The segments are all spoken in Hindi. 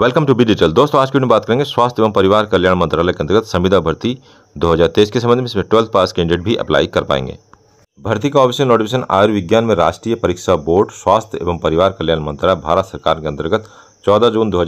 वेलकम टू बी डिटेल दोस्तों आज की वीडियो बात करेंगे स्वास्थ्य एवं परिवार कल्याण मंत्रालय के अंतर्गत संविदा भर्ती 2023 के संबंध में इसमें ट्वेल्थ पास कैंडिडेट भी अप्लाई कर पाएंगे भर्ती का ऑफिशियल नोटिफिकेशन आयुर्विज्ञान में राष्ट्रीय परीक्षा बोर्ड स्वास्थ्य एवं परिवार कल्याण मंत्रालय भारत सरकार के अंतर्गत चौदह जून दो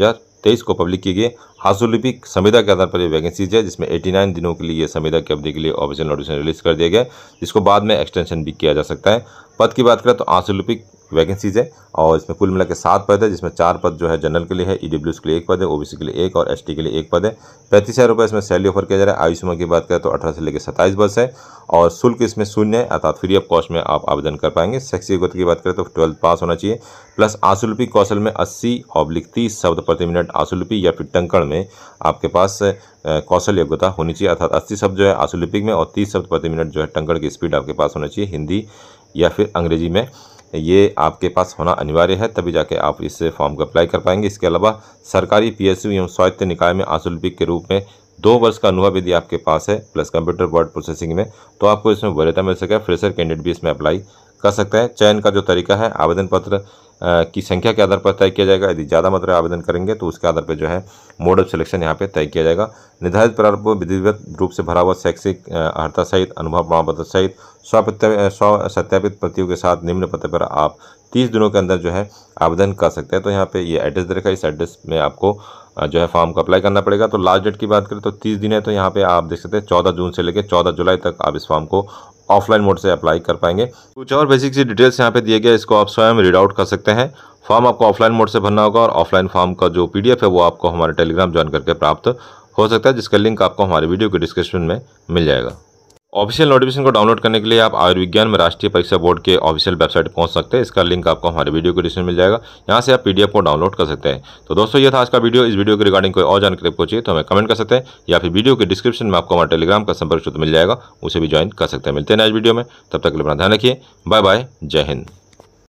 को पब्लिक की गई हासुलिपिक संविदा के आधार पर यह वैकेंसीज है जिसमें 89 दिनों के लिए संविदा की अवधि के लिए ऑफिशियल नोटिफिकेशन रिलीज कर दिया गया जिसको बाद में एक्सटेंशन भी किया जा सकता है पद की बात करें तो आसोलिपिक वैकेंसीज़ है और इसमें कुल मिलाकर सात पद है जिसमें चार पद जो है जनरल के लिए है ई के लिए एक पद है ओबीसी के लिए एक और एसटी के लिए एक पद है पैंतीस हज़ार रुपये इसमें सैलरी ऑफर किया जा रहा है आयुष्मान की बात करें तो अठारह से लेकर सत्ताईस वर्ष है और शुल्क इसमें शून्य है अर्थात फ्री ऑफ कॉस्ट में आप आवेदन कर पाएंगे शैक्षिक योग्यता की बात करें तो ट्वेल्थ पास होना चाहिए प्लस आंसुलिपि कौशल में अस्सी ऑब्लिक तीस शब्द प्रति मिनट आंसुलिपि या फिर टंकण में आपके पास कौशल योग्यता होनी चाहिए अर्थात अस्सी शब्द जो है आंसुलिपिक में और तीस शब्द प्रति मिनट जो है टंकण की स्पीड आपके पास होना चाहिए हिंदी या फिर अंग्रेजी में ये आपके पास होना अनिवार्य है तभी जाके आप इस फॉर्म को अप्लाई कर पाएंगे इसके अलावा सरकारी पीएसयू एवं स्वायत्त निकाय में आसुल्पिक के रूप में दो वर्ष का अनुभव यदि आपके पास है प्लस कंप्यूटर वर्ड प्रोसेसिंग में तो आपको इसमें वरीयता मिल सके फ्रेशर कैंडिडेट भी इसमें अप्लाई कर सकते हैं चयन का जो तरीका है आवेदन पत्र की संख्या के आधार पर तय किया जाएगा यदि ज़्यादा मात्रा आवेदन करेंगे तो उसके आधार पर जो है मोड ऑफ सिलेक्शन यहाँ पे तय किया जाएगा निर्धारित प्रारूप में विधिवत रूप से भरा हुआ शैक्षिक अर्ता सहित अनुभव प्रमाण पत्र सहित स्व सत्यापित प्रतियों के साथ निम्न पते पर आप तीस दिनों के अंदर जो है आवेदन कर सकते हैं तो यहाँ पे ये एड्रेस दे रखा है इस एड्रेस में आपको जो है फॉर्म को अप्लाई करना पड़ेगा तो लास्ट डेट की बात करें तो तीस दिन है तो यहाँ पे आप देख सकते हैं चौदह जून से लेकर चौदह जुलाई तक आप इस फॉर्म को ऑफलाइन मोड से अप्लाई कर पाएंगे कुछ और बेसिक सी डिटेल्स यहाँ पे दिए गए इसको आप स्वयं रीड आउट कर सकते हैं फॉर्म आपको ऑफलाइन मोड से भरना होगा और ऑफलाइन फॉर्म का जो पी है वो आपको हमारे टेलीग्राम ज्वाइन करके प्राप्त हो सकता है जिसका लिंक आपको हमारे वीडियो के डिस्क्रिप्शन में मिल जाएगा ऑफिशियल नोटिफिकेशन को डाउनलोड करने के लिए आप आयुर्विज्ञान में राष्ट्रीय परीक्षा बोर्ड के ऑफिशियल वेबसाइट पहुंच सकते हैं इसका लिंक आपको हमारे वीडियो के डिस्क्रिप्शन मिल जाएगा यहाँ से आप पीडीएफ को डाउनलोड कर सकते हैं तो दोस्तों ये था आज का वीडियो इस वीडियो के रिगार्डिंग कोई और जानकारी आपको चाहिए तो हमें कमेंट कर सकते हैं या फिर वीडियो के डिस्क्रिप्शन में आपको हमारे टेलीग्राम का संपर्क सूत्र मिल जाएगा उसे भी ज्वाइन कर सकते हैं मिलते हैं नेक्स्ट वीडियो में तब तक के लिए अपना ध्यान रखिए बाय बाय जय हिंद